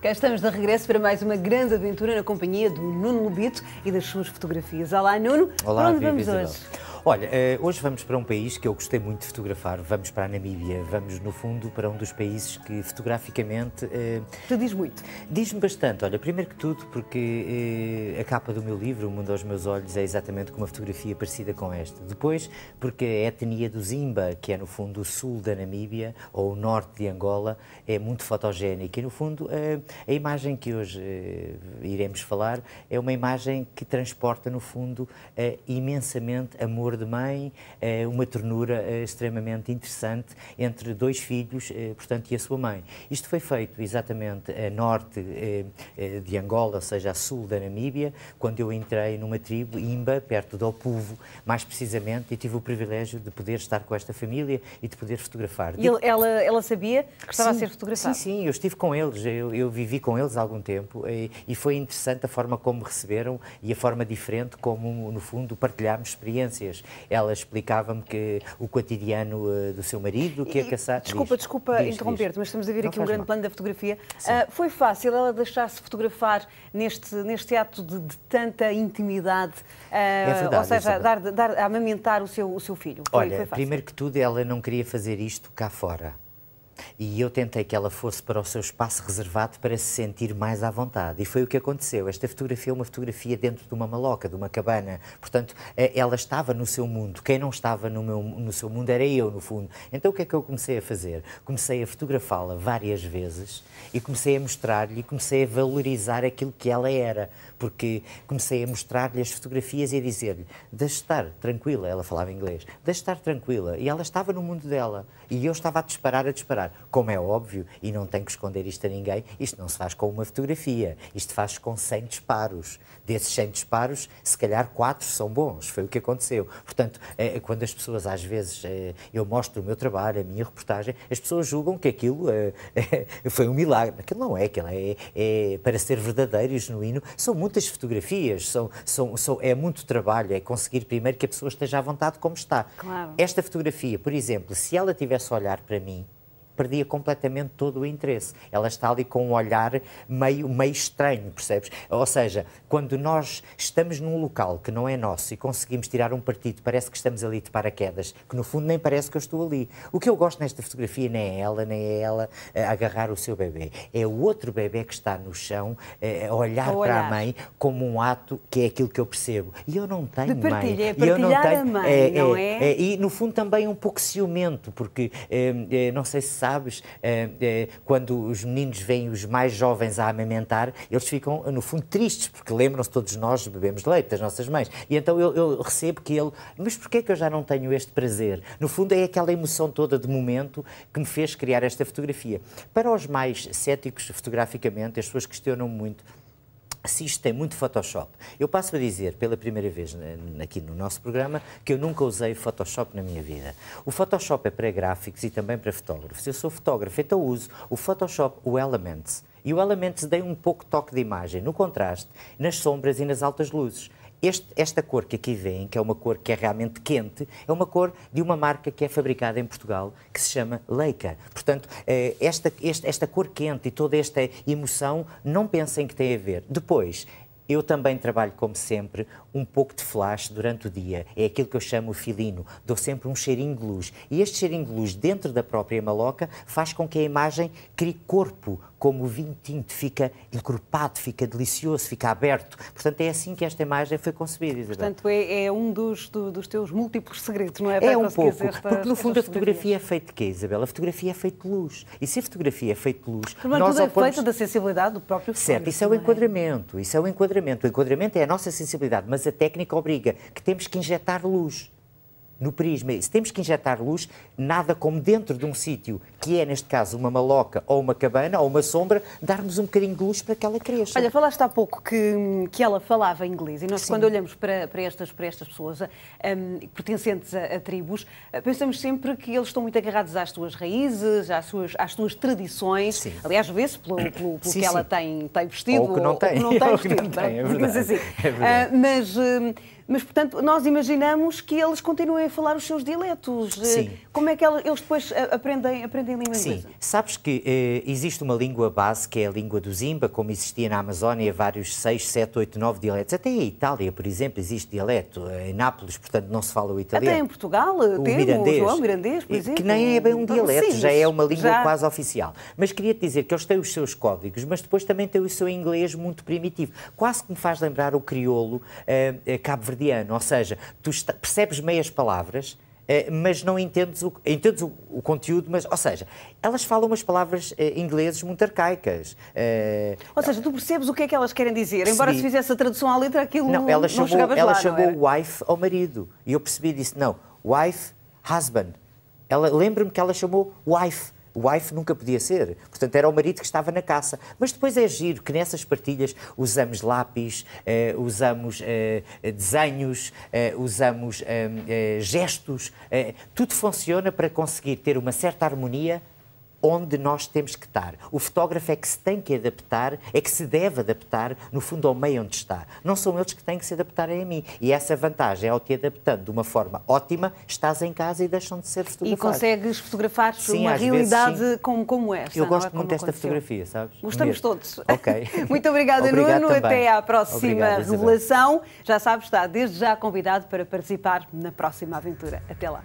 Cá estamos de regresso para mais uma grande aventura na companhia do Nuno Lubito e das suas fotografias. Olá, Nuno. Olá, Para onde vamos hoje? Olha, eh, hoje vamos para um país que eu gostei muito de fotografar. Vamos para a Namíbia, vamos, no fundo, para um dos países que fotograficamente. Eh, tu diz muito. Diz-me bastante. Olha, primeiro que tudo, porque eh, a capa do meu livro, O Mundo aos Meus Olhos, é exatamente com uma fotografia parecida com esta. Depois, porque a etnia do Zimba, que é no fundo o sul da Namíbia, ou o norte de Angola, é muito fotogénica. E no fundo, a imagem que hoje iremos falar é uma imagem que transporta, no fundo, imensamente amor amor de mãe, eh, uma ternura eh, extremamente interessante entre dois filhos, eh, portanto, e a sua mãe. Isto foi feito exatamente a norte de Angola, ou seja, a sul da Namíbia, quando eu entrei numa tribo, Imba, perto do Opuvo, mais precisamente, e tive o privilégio de poder estar com esta família e de poder fotografar. E ela, ela sabia que estava sim, a ser fotografada? Sim, sim, eu estive com eles, eu, eu vivi com eles há algum tempo e, e foi interessante a forma como me receberam e a forma diferente como, no fundo, partilhámos experiências coisas. Ela explicava-me que o cotidiano uh, do seu marido, que é e, a caçar. Desculpa, diz, desculpa interromper-te, mas estamos a ver Não aqui um grande mal. plano da fotografia. Uh, foi fácil ela deixar-se fotografar neste, neste ato de, de tanta intimidade, uh, é verdade, ou seja, dar, dar, a amamentar o seu, o seu filho. Foi, Olha, foi primeiro que tudo, ela não queria fazer isto cá fora. E eu tentei que ela fosse para o seu espaço reservado para se sentir mais à vontade. E foi o que aconteceu. Esta fotografia é uma fotografia dentro de uma maloca, de uma cabana. Portanto, eh, ela estava no seu mundo. Quem não estava no, meu, no seu mundo era eu, no fundo. Então, o que é que eu comecei a fazer? Comecei a fotografá-la várias vezes e comecei a mostrar-lhe e comecei a valorizar aquilo que ela era. Porque comecei a mostrar-lhe as fotografias e a dizer-lhe: deixe estar tranquila. Ela falava inglês, deixe estar tranquila. E ela estava no mundo dela. E eu estava a disparar, a disparar como é óbvio, e não tenho que esconder isto a ninguém, isto não se faz com uma fotografia, isto faz com 100 disparos. Desses 100 disparos, se calhar 4 são bons, foi o que aconteceu. Portanto, eh, quando as pessoas, às vezes, eh, eu mostro o meu trabalho, a minha reportagem, as pessoas julgam que aquilo eh, foi um milagre. Aquilo não é, aquilo é, é para ser verdadeiro e genuíno, são muitas fotografias, são, são, são, é muito trabalho, é conseguir primeiro que a pessoa esteja à vontade como está. Claro. Esta fotografia, por exemplo, se ela tivesse a olhar para mim, perdia completamente todo o interesse. Ela está ali com um olhar meio, meio estranho, percebes? Ou seja, quando nós estamos num local que não é nosso e conseguimos tirar um partido, parece que estamos ali de paraquedas, que no fundo nem parece que eu estou ali. O que eu gosto nesta fotografia nem é ela, nem é ela eh, agarrar o seu bebê. É o outro bebê que está no chão eh, a olhar, a olhar. para a mãe como um ato que é aquilo que eu percebo. E eu não tenho de partilha, mãe. É partilhar eu não tenho, a mãe, é, não é, é? é? E no fundo também um pouco ciumento, porque eh, não sei se sabe sabes? Eh, eh, quando os meninos veem os mais jovens a amamentar, eles ficam, no fundo, tristes, porque lembram-se todos nós bebemos leite das nossas mães. E então eu, eu recebo que ele, mas porquê é que eu já não tenho este prazer? No fundo, é aquela emoção toda de momento que me fez criar esta fotografia. Para os mais céticos fotograficamente, as pessoas questionam muito se isto muito Photoshop. Eu passo a dizer, pela primeira vez aqui no nosso programa, que eu nunca usei Photoshop na minha vida. O Photoshop é para gráficos e também para fotógrafos. Eu sou fotógrafo, então uso o Photoshop, o Elements. E o Elements dá um pouco toque de imagem, no contraste, nas sombras e nas altas luzes. Este, esta cor que aqui vem que é uma cor que é realmente quente, é uma cor de uma marca que é fabricada em Portugal, que se chama Leica. Portanto, eh, esta, esta, esta cor quente e toda esta emoção, não pensem que tem a ver. Depois, eu também trabalho, como sempre, um pouco de flash durante o dia. É aquilo que eu chamo o filino. Dou sempre um cheirinho de luz. E este cheirinho de luz dentro da própria maloca faz com que a imagem crie corpo, como o vinho tinto fica encorpado, fica delicioso, fica aberto. Portanto, é assim que esta imagem foi concebida, Isabel. Portanto, é, é um dos, do, dos teus múltiplos segredos, não é? é um pouco, esta, porque no fundo a fotografia é feita de quê, Isabel? A fotografia é feita de luz. E se a fotografia é feita de luz... Mas nós tudo é feito da sensibilidade do próprio Certo, isso é o é? enquadramento, isso é o enquadramento enquadramento. O enquadramento é a nossa sensibilidade, mas a técnica obriga que temos que injetar luz no prisma. se temos que injetar luz, nada como dentro de um sítio, que é neste caso uma maloca ou uma cabana ou uma sombra, darmos um bocadinho de luz para que ela cresça. Olha, falaste há pouco que, que ela falava inglês e nós, Sim. quando olhamos para, para, estas, para estas pessoas um, pertencentes a, a tribos, eh, pensamos sempre que eles estão muito agarrados às suas raízes, às suas, às suas tradições. Sim. Aliás, vê-se pelo, pelo, pelo sim, que ela tem, tem vestido ou que não tem, ou é que não tem, vestido, é verdade, assim. é Uh, mas uh, mas, portanto, nós imaginamos que eles continuem a falar os seus dialetos. Eh, Sim. Como é que eles depois eh, aprendem, aprendem língua Sim. inglesa? Sim. Sabes que eh, existe uma língua base, que é a língua do Zimba, como existia na Amazónia, vários 6, 7, 8, 9 dialetos. Até em Itália, por exemplo, existe dialeto. Eh, em Nápoles, portanto, não se fala o italiano. Até em Portugal, o temos, mirandês, João Mirandês, por exemplo. Que nem é bem um dialeto, já é uma língua já... quase oficial. Mas queria te dizer que eles têm os seus códigos, mas depois também têm o seu inglês muito primitivo. Quase que me faz lembrar o crioulo eh, cabo-verdiano ou seja, tu percebes meias palavras, eh, mas não entendes o, entendes o, o, conteúdo, mas, ou seja, elas falam umas palavras eh, ingleses muito arcaicas. Eh, ou seja, tu percebes o que é que elas querem dizer, percebi. embora se fizesse a tradução à letra aquilo não, ela chamou, ela lá, chamou wife ao marido, e eu percebi, disse, não, wife, husband. Ela, lembro-me que ela chamou wife, wife nunca podia ser. Portanto, era o marido que estava na caça. Mas depois é giro que nessas partilhas usamos lápis, eh, usamos eh, eh, desenhos, usamos gestos. tudo funciona para conseguir ter uma certa harmonia onde nós temos que estar. O fotógrafo é que se tem que adaptar, é que se deve adaptar, no fundo, ao meio onde está. Não são eles que têm que se adaptarem a mim. E essa vantagem é ao te adaptando de uma forma ótima, estás em casa e deixam de ser fotografado. E consegues fotografar sim, uma realidade vezes, como, como esta. Eu é? gosto é muito desta fotografia, sabes? Gostamos Mesmo. todos. Ok. muito obrigada, Obrigado Nuno. Também. Até à próxima revelação. Já sabes, está desde já convidado para participar na próxima aventura. Até lá.